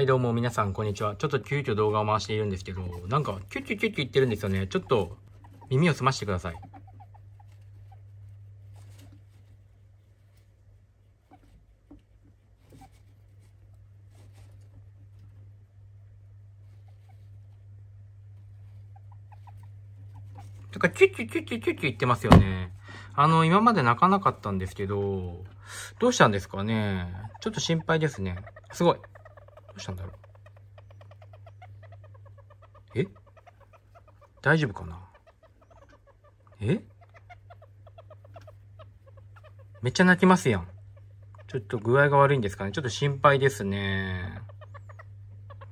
はいどうも皆さんこんにちは。ちょっと急遽動画を回しているんですけど、なんかキュッキュッキュッキュ言ってるんですよね。ちょっと耳を澄ましてください。とか、キュッキュッキュッキュッキュッキュ言ってますよね。あの、今まで泣かなかったんですけど、どうしたんですかねちょっと心配ですね。すごい。したんだろうえ大丈夫かなえめっちゃ泣きますやん。ちょっと具合が悪いんですかねちょっと心配ですね。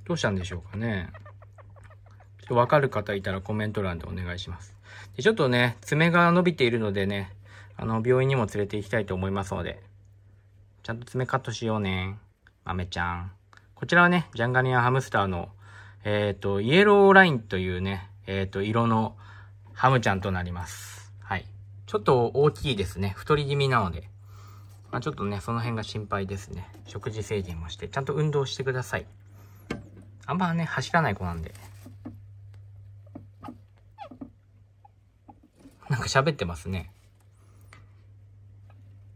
どうしたんでしょうかねちょっとわかる方いたらコメント欄でお願いします。でちょっとね、爪が伸びているのでね、あの、病院にも連れて行きたいと思いますので、ちゃんと爪カットしようね。豆ちゃん。こちらはね、ジャンガニアハムスターの、えっ、ー、と、イエローラインというね、えっ、ー、と、色のハムちゃんとなります。はい。ちょっと大きいですね。太り気味なので。まあ、ちょっとね、その辺が心配ですね。食事制限もして、ちゃんと運動してください。あんまね、走らない子なんで。なんか喋ってますね。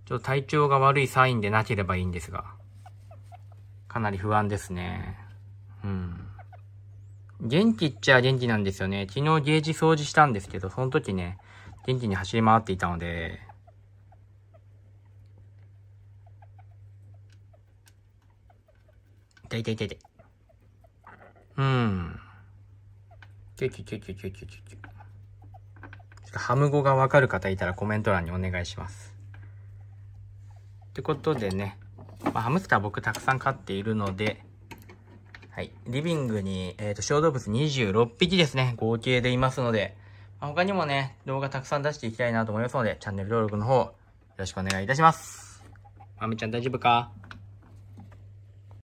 ちょっと体調が悪いサインでなければいいんですが。かなり不安ですね。うん。元気っちゃ元気なんですよね。昨日ゲージ掃除したんですけど、その時ね、元気に走り回っていたので、痛い痛い痛い痛い。うん。キュキュキュキュキュキュキュキュ。ハム語がわかる方いたらコメント欄にお願いします。ってことでね、まあ、ハムスター僕たくさん飼っているので、はい。リビングに、えっ、ー、と、小動物26匹ですね。合計でいますので、まあ、他にもね、動画たくさん出していきたいなと思いますので、チャンネル登録の方、よろしくお願いいたします。まめちゃん大丈夫か